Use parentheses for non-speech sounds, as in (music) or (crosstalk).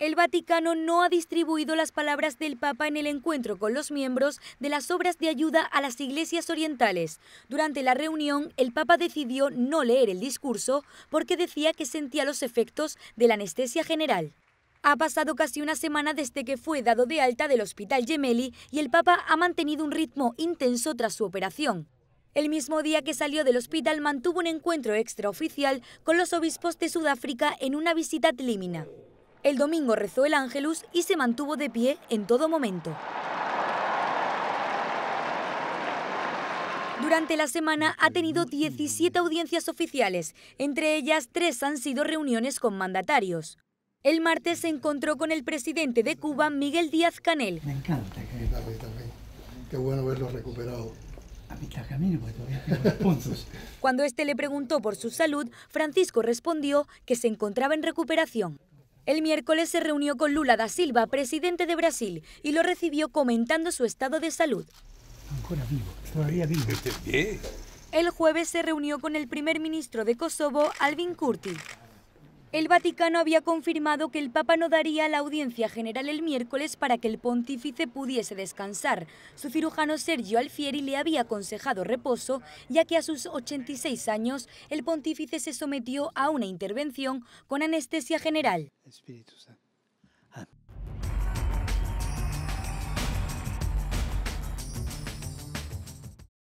El Vaticano no ha distribuido las palabras del Papa en el encuentro con los miembros de las obras de ayuda a las iglesias orientales. Durante la reunión, el Papa decidió no leer el discurso porque decía que sentía los efectos de la anestesia general. Ha pasado casi una semana desde que fue dado de alta del Hospital Gemelli y el Papa ha mantenido un ritmo intenso tras su operación. El mismo día que salió del hospital mantuvo un encuentro extraoficial con los obispos de Sudáfrica en una visita a el domingo rezó el Ángelus y se mantuvo de pie en todo momento. Durante la semana ha tenido 17 audiencias oficiales, entre ellas tres han sido reuniones con mandatarios. El martes se encontró con el presidente de Cuba, Miguel Díaz Canel. Me encanta. Que... Qué bueno verlo recuperado. A mitad camino, porque todavía Cuando este le preguntó por su salud, Francisco respondió que se encontraba en recuperación. El miércoles se reunió con Lula da Silva, presidente de Brasil, y lo recibió comentando su estado de salud. (laughs) El jueves se reunió con el primer ministro de Kosovo, Alvin Kurti. El Vaticano había confirmado que el Papa no daría la audiencia general el miércoles para que el pontífice pudiese descansar. Su cirujano Sergio Alfieri le había aconsejado reposo, ya que a sus 86 años el pontífice se sometió a una intervención con anestesia general.